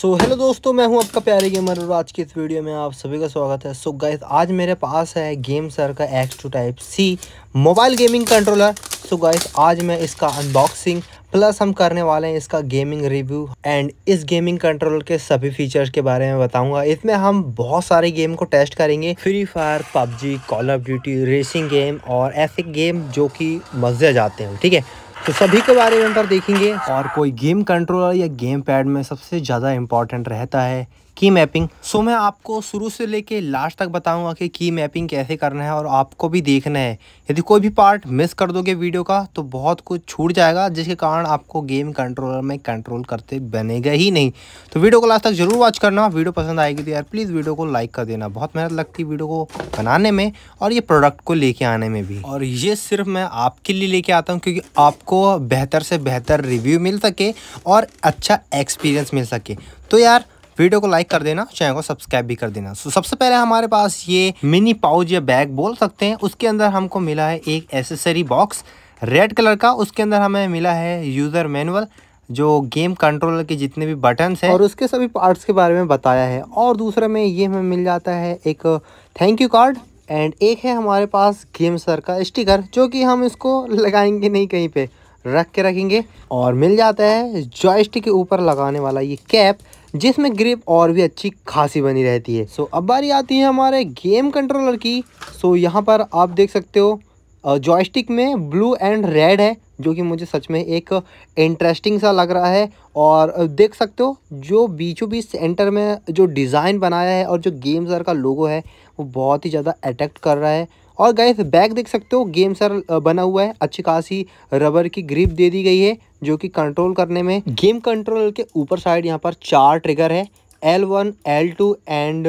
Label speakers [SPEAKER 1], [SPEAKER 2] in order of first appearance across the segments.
[SPEAKER 1] सो so, hello दोस्तों मैं हूं आपका प्यारे गेमर और आज की इस वीडियो में आप सभी का स्वागत है सो so, गाइस आज मेरे पास है गेम सर का X two type C mobile gaming controller so guys आज मैं इसका अनबॉक्सिंग प्लस हम करने वाले हैं इसका गेमिंग रिव्यू एंड इस गेमिंग कंट्रोलर के सभी फीचर्स के बारे में बताऊंगा इसमें हम बहुत सारे गेम को टेस्ट करेंगे Free Fire PUBG Call of Duty racing game और ऐसे गेम जो कि मज़े जाते हैं ठीक है तो सभी के बारे में पर देखेंगे और कोई गेम कंट्रोलर या गेम पैड में सबसे ज़्यादा इम्पॉर्टेंट रहता है की मैपिंग सो मैं आपको शुरू से लेके लास्ट तक बताऊंगा कि की मैपिंग कैसे करना है और आपको भी देखना है यदि कोई भी पार्ट मिस कर दोगे वीडियो का तो बहुत कुछ छूट जाएगा जिसके कारण आपको गेम कंट्रोलर में कंट्रोल करते बनेगा ही नहीं तो वीडियो को लास्ट तक जरूर वॉच करना वीडियो पसंद आएगी तो यार प्लीज़ वीडियो को लाइक कर देना बहुत मेहनत लगती है वीडियो को बनाने में और ये प्रोडक्ट को लेके आने में भी और ये सिर्फ मैं आपके लिए लेके आता हूँ क्योंकि आपको बेहतर से बेहतर रिव्यू मिल सके और अच्छा एक्सपीरियंस मिल सके तो यार वीडियो को लाइक कर देना चैनल को सब्सक्राइब भी कर देना सो सबसे पहले हमारे पास ये मिनी पाउच या बैग बोल सकते हैं उसके अंदर हमको मिला है एक एसेसरी बॉक्स रेड कलर का उसके अंदर हमें मिला है यूज़र मैनुअल जो गेम कंट्रोलर के जितने भी बटन्स हैं और उसके सभी पार्ट्स के बारे में बताया है और दूसरा में ये हमें मिल जाता है एक थैंक यू कार्ड एंड एक है हमारे पास गेम सर का स्टिकर जो कि हम इसको लगाएंगे नहीं कहीं पे रख के रखेंगे और मिल जाता है जॉयस्टिक के ऊपर लगाने वाला ये कैप जिसमें ग्रिप और भी अच्छी खासी बनी रहती है सो so, अब बारी आती है हमारे गेम कंट्रोलर की सो so, यहाँ पर आप देख सकते हो जॉयस्टिक में ब्लू एंड रेड है जो कि मुझे सच में एक इंटरेस्टिंग सा लग रहा है और देख सकते हो जो बीचों बीच सेंटर में जो डिज़ाइन बनाया है और जो गेम्सर का लोगो है वो बहुत ही ज़्यादा अट्रैक्ट कर रहा है और गैस बैग देख सकते हो गेम सर बना हुआ है अच्छी खासी रबर की ग्रिप दे दी गई है जो कि कंट्रोल करने में गेम कंट्रोल के ऊपर साइड यहाँ पर चार ट्रिगर है L one L two and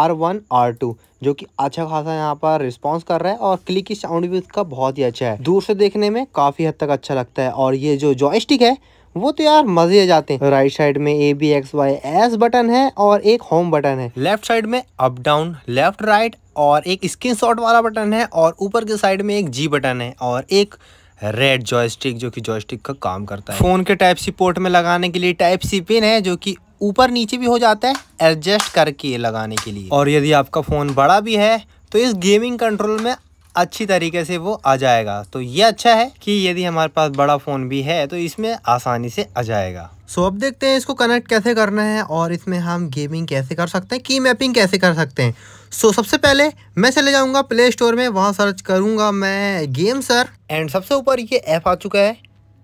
[SPEAKER 1] R one R two जो कि अच्छा खासा यहाँ पर रिस्पॉन्स कर रहा है और क्लिक की साउंड भी उसका बहुत ही अच्छा है दूर से देखने में काफ़ी हद तक अच्छा लगता है और ये जो जॉयस्टिक है वो तो यार मजे आ जाते हैं राइट साइड में A B X Y S button है और एक होम बटन है लेफ्ट साइड में अप डाउन लेफ्ट राइट और एक शॉट वाला बटन है और ऊपर के साइड में एक जी बटन है और एक रेड जॉयस्टिक जो कि जॉयस्टिक का काम करता है फ़ोन के टाइप सी पोर्ट में लगाने के लिए टाइप सी पिन है जो कि ऊपर नीचे भी हो जाता है एडजस्ट करके लगाने के लिए और यदि आपका फ़ोन बड़ा भी है तो इस गेमिंग कंट्रोल में अच्छी तरीके से वो आ जाएगा तो ये अच्छा है कि यदि हमारे पास बड़ा फ़ोन भी है तो इसमें आसानी से आ जाएगा सो so, अब देखते हैं इसको कनेक्ट कैसे करना है और इसमें हम गेमिंग कैसे कर सकते हैं की मैपिंग कैसे कर सकते हैं सो so, सबसे पहले मैं चले जाऊंगा प्ले स्टोर में वहां सर्च करूंगा मैं गेम सर एंड सबसे ऊपर ये ऐप आ चुका है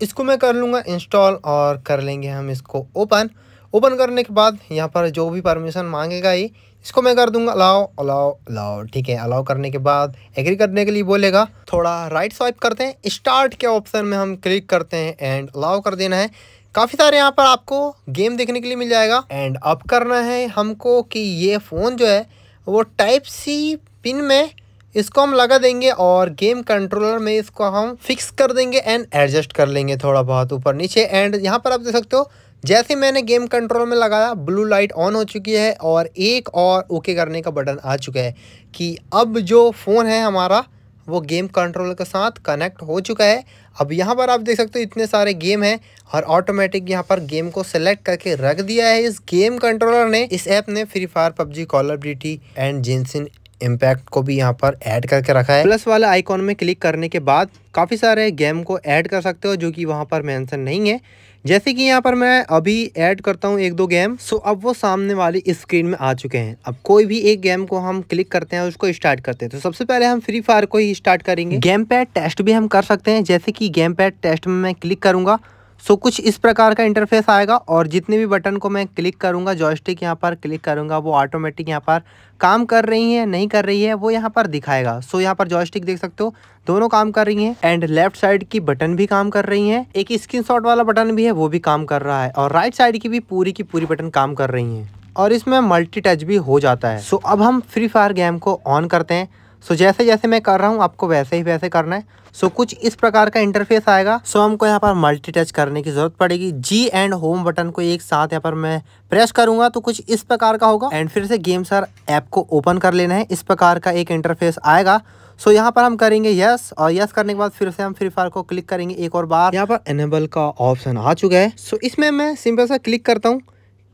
[SPEAKER 1] इसको मैं कर लूँगा इंस्टॉल और कर लेंगे हम इसको ओपन ओपन करने के बाद यहाँ पर जो भी परमिशन मांगेगा ये इसको मैं कर दूंगा अलाओ अलाओ अलाओ ठीक है अलाउ करने के बाद एग्री करने के लिए बोलेगा थोड़ा राइट स्वाइप करते हैं स्टार्ट के ऑप्शन में हम क्लिक करते हैं एंड अलाउ कर देना है काफ़ी सारे यहाँ पर आपको गेम देखने के लिए मिल जाएगा एंड अब करना है हमको कि ये फ़ोन जो है वो टाइप सी पिन में इसको हम लगा देंगे और गेम कंट्रोलर में इसको हम फिक्स कर देंगे एंड एडजस्ट कर लेंगे थोड़ा बहुत ऊपर नीचे एंड यहाँ पर आप देख सकते हो जैसे मैंने गेम कंट्रोल में लगाया ब्लू लाइट ऑन हो चुकी है और एक और ओके करने का बटन आ चुका है कि अब जो फ़ोन है हमारा वो गेम कंट्रोल के साथ कनेक्ट हो चुका है अब यहाँ पर आप देख सकते हो इतने सारे गेम हैं और ऑटोमेटिक यहाँ पर गेम को सेलेक्ट करके रख दिया है इस गेम कंट्रोलर ने इस ऐप ने Free Fire PUBG Call of Duty and Genshin Impact को भी यहाँ पर ऐड करके रखा है प्लस वाले आइकॉन में क्लिक करने के बाद काफ़ी सारे गेम को ऐड कर सकते हो जो कि वहाँ पर मैंसन नहीं है जैसे कि यहाँ पर मैं अभी ऐड करता हूँ एक दो गेम सो अब वो सामने वाली स्क्रीन में आ चुके हैं अब कोई भी एक गेम को हम क्लिक करते हैं उसको स्टार्ट करते हैं तो सबसे पहले हम फ्री फायर को ही स्टार्ट करेंगे गेम पैड टेस्ट भी हम कर सकते हैं जैसे कि गेम पैड टेस्ट में मैं क्लिक करूँगा सो so, कुछ इस प्रकार का इंटरफेस आएगा और जितने भी बटन को मैं क्लिक करूँगा जॉयस्टिक यहाँ पर क्लिक करूँगा वो ऑटोमेटिक यहाँ पर काम कर रही है नहीं कर रही है वो यहाँ पर दिखाएगा सो so, यहाँ पर जॉयस्टिक देख सकते हो दोनों काम कर रही हैं एंड लेफ्ट साइड की बटन भी काम कर रही हैं एक स्क्रीन वाला बटन भी है वो भी काम कर रहा है और राइट साइड की भी पूरी की पूरी बटन काम कर रही हैं और इसमें मल्टी टच भी हो जाता है सो so, अब हम फ्री फायर गेम को ऑन करते हैं सो so, जैसे जैसे मैं कर रहा हूँ आपको वैसे ही वैसे करना है सो so, कुछ इस प्रकार का इंटरफेस आएगा सो so, हमको यहाँ पर मल्टी टच करने की जरूरत पड़ेगी जी एंड होम बटन को एक साथ यहाँ पर मैं प्रेस करूंगा तो कुछ इस प्रकार का होगा एंड फिर से गेम सर ऐप को ओपन कर लेना है इस प्रकार का एक इंटरफेस आएगा सो so, यहाँ पर हम करेंगे यस और यस करने के बाद फिर से हम फ्री फायर को क्लिक करेंगे एक और बार यहाँ पर एनेबल का ऑप्शन आ चुका है सो so, इसमें मैं सिंपल सा क्लिक करता हूँ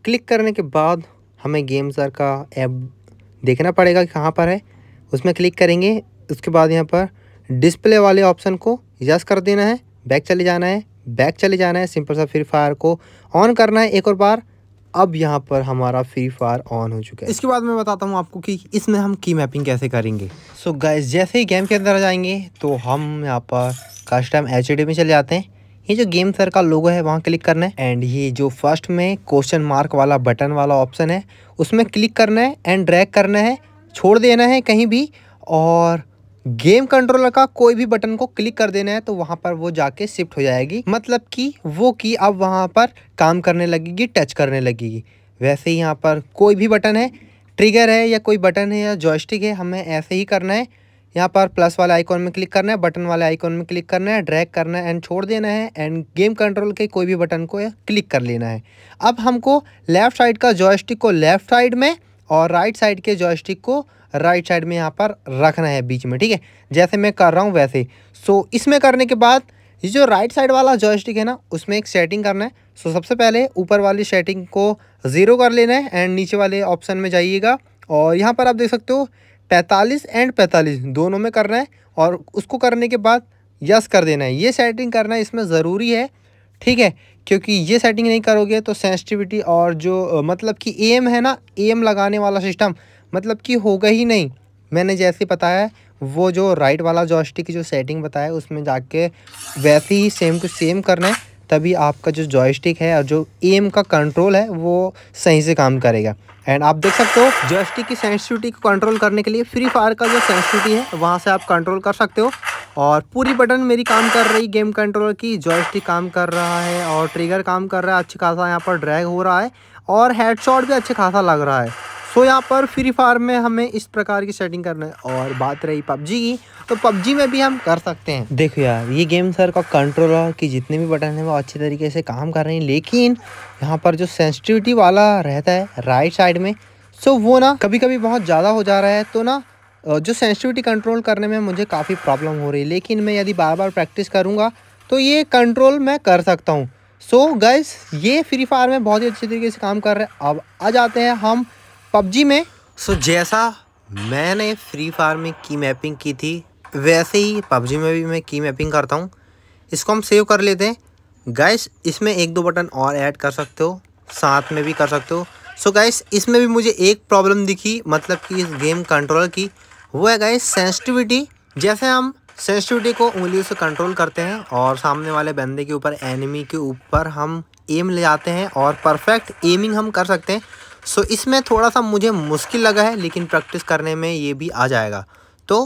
[SPEAKER 1] क्लिक करने के बाद हमें गेम सर का ऐप देखना पड़ेगा कहाँ पर है उसमें क्लिक करेंगे उसके बाद यहाँ पर डिस्प्ले वाले ऑप्शन को यस कर देना है बैक चले जाना है बैक चले जाना है सिंपल सा फ्री फायर को ऑन करना है एक और बार अब यहाँ पर हमारा फ्री फायर ऑन हो चुका है इसके बाद मैं बताता हूँ आपको कि इसमें हम की मैपिंग कैसे करेंगे सो so गाइस जैसे ही गेम के अंदर जाएंगे तो हम यहाँ पर कस्टम एच में चले जाते हैं ये जो गेम सर का लोगो है वहाँ क्लिक करना है एंड ये जो फर्स्ट में क्वेश्चन मार्क वाला बटन वाला ऑप्शन है उसमें क्लिक करना है एंड ड्रैग करना है छोड़ देना है कहीं भी और गेम कंट्रोलर का कोई भी बटन को क्लिक कर देना है तो वहाँ पर वो जाके शिफ्ट हो जाएगी मतलब कि वो की अब वहाँ पर काम करने लगेगी टच करने लगेगी वैसे ही यहाँ पर कोई भी बटन है ट्रिगर है या कोई बटन है या जॉयस्टिक है हमें ऐसे ही करना है यहाँ पर प्लस वाले आइकॉन में क्लिक करना है बटन वाले आइकॉन में क्लिक करना है ड्रैग करना है एंड छोड़ देना है एंड गेम कंट्रोल के कोई भी बटन को क्लिक कर लेना है अब हमको लेफ़्ट साइड का जॉयस्टिक को लेफ़्ट साइड में और राइट साइड के जॉयस्टिक को राइट साइड में यहाँ पर रखना है बीच में ठीक है जैसे मैं कर रहा हूँ वैसे सो इसमें करने के बाद ये जो राइट साइड वाला जॉयस्टिक है ना उसमें एक सेटिंग करना है सो सबसे पहले ऊपर वाली सेटिंग को ज़ीरो कर लेना है एंड नीचे वाले ऑप्शन में जाइएगा और यहाँ पर आप देख सकते हो पैंतालीस एंड पैंतालीस दोनों में करना है और उसको करने के बाद यस कर देना है ये सेटिंग करना इसमें ज़रूरी है ठीक है क्योंकि ये सेटिंग नहीं करोगे तो सेंसिटिविटी और जो मतलब कि एम है ना एम लगाने वाला सिस्टम मतलब कि होगा ही नहीं मैंने जैसे बताया वो जो राइट वाला जॉयस्टिक की जो सेटिंग बताया उसमें जाके वैसे ही सेम टू सेम करना है तभी आपका जो जॉयस्टिक है और जो एम का कंट्रोल है वो सही से काम करेगा एंड आप देख सकते हो जॉयस्टिक की सेंसिटिविटी को कंट्रोल करने के लिए फ्री फायर का जो सेंसिटिविटी है वहाँ से आप कंट्रोल कर सकते हो और पूरी बटन मेरी काम कर रही गेम कंट्रोलर की जॉयस्टिक काम कर रहा है और ट्रिगर काम कर रहा है अच्छा खासा यहाँ पर ड्रैग हो रहा है और हेडशॉट भी अच्छा खासा लग रहा है सो यहाँ पर फ्री फायर में हमें इस प्रकार की सेटिंग करना है और बात रही पबजी की तो पबजी में भी हम कर सकते हैं देखो यार ये गेम सर का कंट्रोलर की जितने भी बटन हैं वो अच्छे तरीके से काम कर रहे हैं लेकिन यहाँ पर जो सेंसिटिविटी वाला रहता है राइट साइड में सो वो ना कभी कभी बहुत ज़्यादा हो जा रहा है तो ना जो सेंसिटिविटी कंट्रोल करने में मुझे काफ़ी प्रॉब्लम हो रही है लेकिन मैं यदि बार बार प्रैक्टिस करूँगा तो ये कंट्रोल मैं कर सकता हूँ सो so, गैस ये फ्री फायर में बहुत ही अच्छे तरीके से काम कर रहे हैं अब आ जाते हैं हम पबजी में सो so, जैसा मैंने फ्री फायर में की मैपिंग की थी वैसे ही पबजी में भी मैं की मैपिंग करता हूँ इसको हम सेव कर लेते हैं गैस इसमें एक दो बटन और ऐड कर सकते हो साथ में भी कर सकते हो सो so, गैस इसमें भी मुझे एक प्रॉब्लम दिखी मतलब कि इस गेम कंट्रोल की वो है गाइस सेंसिटिविटी जैसे हम सेंसिटिविटी को उंगलियों से कंट्रोल करते हैं और सामने वाले बंदे के ऊपर एनिमी के ऊपर हम एम ले जाते हैं और परफेक्ट एमिंग हम कर सकते हैं सो इसमें थोड़ा सा मुझे मुश्किल लगा है लेकिन प्रैक्टिस करने में ये भी आ जाएगा तो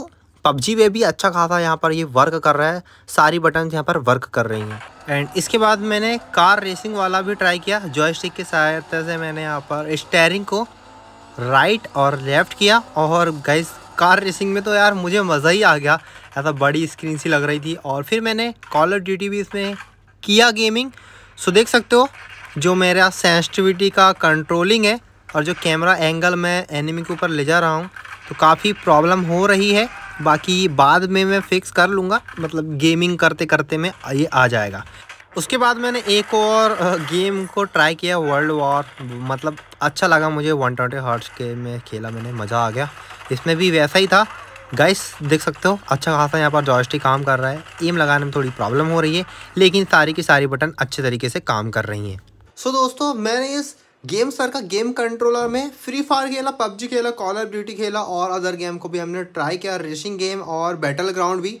[SPEAKER 1] पबजी में भी अच्छा खासा यहाँ पर ये वर्क कर रहा है सारी बटन यहाँ पर वर्क कर रही हैं एंड इसके बाद मैंने कार रेसिंग वाला भी ट्राई किया जॉयस्टिक की सहायता से मैंने यहाँ पर स्टेयरिंग को राइट और लेफ़्ट किया और गैस कार रेसिंग में तो यार मुझे मज़ा ही आ गया ऐसा बड़ी स्क्रीन सी लग रही थी और फिर मैंने कॉल ऑफ ड्यूटी भी इसमें किया गेमिंग सो देख सकते हो जो मेरा सेंसिटिविटी का कंट्रोलिंग है और जो कैमरा एंगल मैं एनिमी के ऊपर ले जा रहा हूँ तो काफ़ी प्रॉब्लम हो रही है बाकी बाद में मैं फिक्स कर लूँगा मतलब गेमिंग करते करते में ये आ जाएगा उसके बाद मैंने एक और गेम को ट्राई किया वर्ल्ड वॉर मतलब अच्छा लगा मुझे वन ट्वेंटी हर्ट्स के में खेला मैंने मज़ा आ गया इसमें भी वैसा ही था गाइस देख सकते हो अच्छा खासा यहाँ पर जॉयस्टिक काम कर रहा है एम लगाने में थोड़ी प्रॉब्लम हो रही है लेकिन सारी की सारी बटन अच्छे तरीके से काम कर रही हैं सो so, दोस्तों मैंने इस गेम सर का गेम कंट्रोलर में फ्री फायर खेला पबजी खेला कॉल ऑफ ड्यूटी खेला और अदर गेम को भी हमने ट्राई किया रेसिंग गेम और बैटल ग्राउंड भी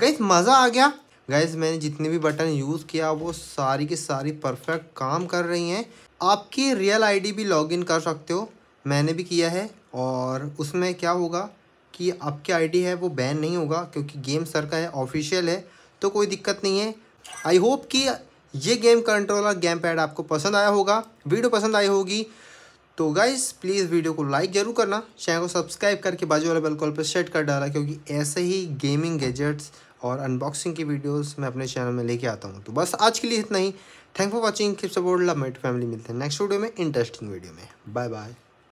[SPEAKER 1] गाइस मज़ा आ गया गाइस मैंने जितने भी बटन यूज़ किया वो सारी की सारी परफेक्ट काम कर रही हैं आपकी रियल आईडी भी लॉगिन कर सकते हो मैंने भी किया है और उसमें क्या होगा कि आपकी आईडी है वो बैन नहीं होगा क्योंकि गेम सर का है ऑफिशियल है तो कोई दिक्कत नहीं है आई होप कि ये गेम कंट्रोलर गेम पैड आपको पसंद आया होगा वीडियो पसंद आई होगी तो गाइज प्लीज़ वीडियो को लाइक ज़रूर करना चैनल को सब्सक्राइब करके बाजू वाले बेल कॉल पर सेट कर डाला क्योंकि ऐसे ही गेमिंग गैजेट्स और अनबॉक्सिंग की वीडियोस मैं अपने चैनल में लेके आता हूँ तो बस आज के लिए इतना ही thank for watching keep support love mate family मिलते हैं नेक्स्ट वीडियो में इंटरेस्टिंग वीडियो में बाय बाय